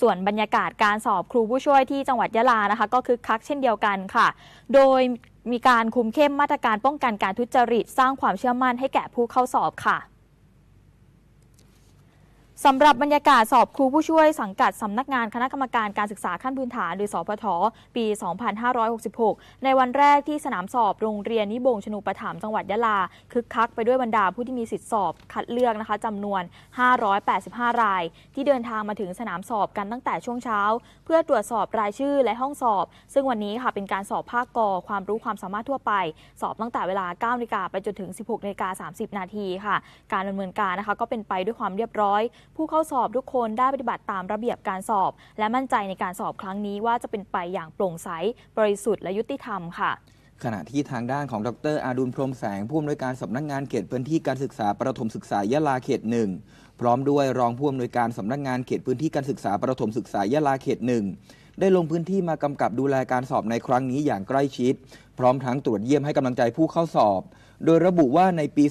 ส่วนบรรยากาศการสอบครูผู้ช่วยที่จังหวัดยะลานะคะ ก็คึกคักเช่นเดียวกันค่ะ โดยมีการคุมเข้มมาตรการป้องกันการทุจริต สร้างความเชื่อมั่นให้แก่ผู้เข้าสอบค่ะสำหรับบรรยากาศสอบครูผู้ช่วยสังกัดสำนักงานคณะกรรมการการศึกษาขั้นพื้นฐานหรือสพทปี 2566 ในวันแรกที่สนามสอบโรงเรียนนิบงชนูประถามจังหวัดยะลา คึกคักไปด้วยบรรดาผู้ที่มีสิทธิสอบคัดเลือกนะคะจำนวน 585 ราย ที่เดินทางมาถึงสนามสอบกันตั้งแต่ช่วงเช้า เพื่อตรวจสอบรายชื่อและห้องสอบ ซึ่งวันนี้ค่ะเป็นการสอบภาคกอความรู้ความสามารถทั่วไป สอบตั้งแต่เวลา9นาฬิกาไปจนถึง 16นาฬิกา30 นาทีค่ะ การดำเนินการนะคะก็เป็นไปด้วยความเรียบร้อยผู้เข้าสอบทุกคนได้ปฏิบัติตามระเบียบการสอบ และมั่นใจในการสอบครั้งนี้ว่าจะเป็นไปอย่างโปร่งใสบริสุทธิ์และยุติธรรมค่ะ ขณะที่ทางด้านของดรอาดุลพรมแสงผู้อำนวยการสำนักงงานเขตพื้นที่การศึกษาประถมศึกษายะลาเขตหนึ่งพร้อมด้วยรองผู้อำนวยการสำนักงงานเขตพื้นที่การศึกษาประถมศึกษายะลาเขตหนึ่งได้ลงพื้นที่มากำกับดูแลการสอบในครั้งนี้อย่างใกล้ชิดพร้อมทั้งตรวจเยี่ยมให้กำลังใจผู้เข้าสอบ โดยระบุว่าในปี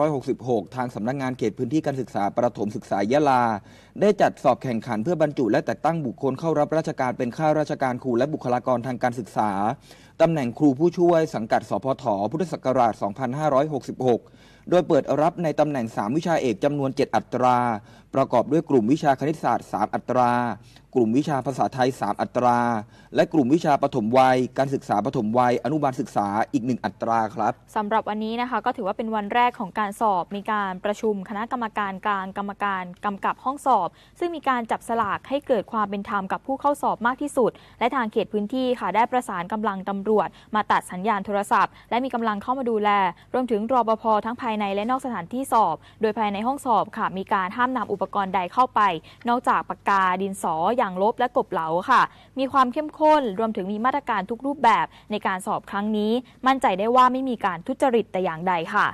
2566 ทางสำนักงงานเขตพื้นที่การศึกษา ประถมศึกษายะลา ได้จัดสอบแข่งขันเพื่อบรรจุ และแต่งตั้งบุคคลเข้ารับราชการเป็นข้าราชการครูและบุคลากรทางการศึกษาตำแหน่งครูผู้ช่วย สังกัด สพทพุทธศักราช 2566 โดยเปิดรับในตำแหน่ง 3 วิชาเอกจำนวน 7 อัตรา ประกอบด้วยกลุ่มวิชาคณิตศาสตร์ 3 อัตรา กลุ่มวิชาภาษาไทย 3 อัตรา และกลุ่มวิชาปฐมวัยการศึกษาปฐมวัยนุบาลศึกษาอีกหนึ่งอัตราครับสำหรับวันนี้นะคะ ก็ถือว่าเป็นวันแรกของการสอบมีการประชุมคณะกรรมการกลางกรรมการกำกับห้องสอบ ซึ่งมีการจับสลากให้เกิดความเป็นธรรมกับผู้เข้าสอบมากที่สุด และทางเขตพื้นที่ค่ะได้ประสานกำลังตำรวจ มาตัดสัญญาณโทรศัพท์และมีกำลังเข้ามาดูแล รวมถึงรปภทั้งภายในและนอกสถานที่สอบ โดยภายในห้องสอบค่ะ มีการห้ามนำอุปกรณ์ใดเข้าไปนอกจากปากกาดินสออย่างลบและกบเหลาค่ะ มีความเข้มข้น รวมถึงมีมาตรการทุกรูปแบบในการสอบอบครั้งนี้มั่นใจได้ว่าไม่มีการทุจริตแต่อย่างใดค่ะ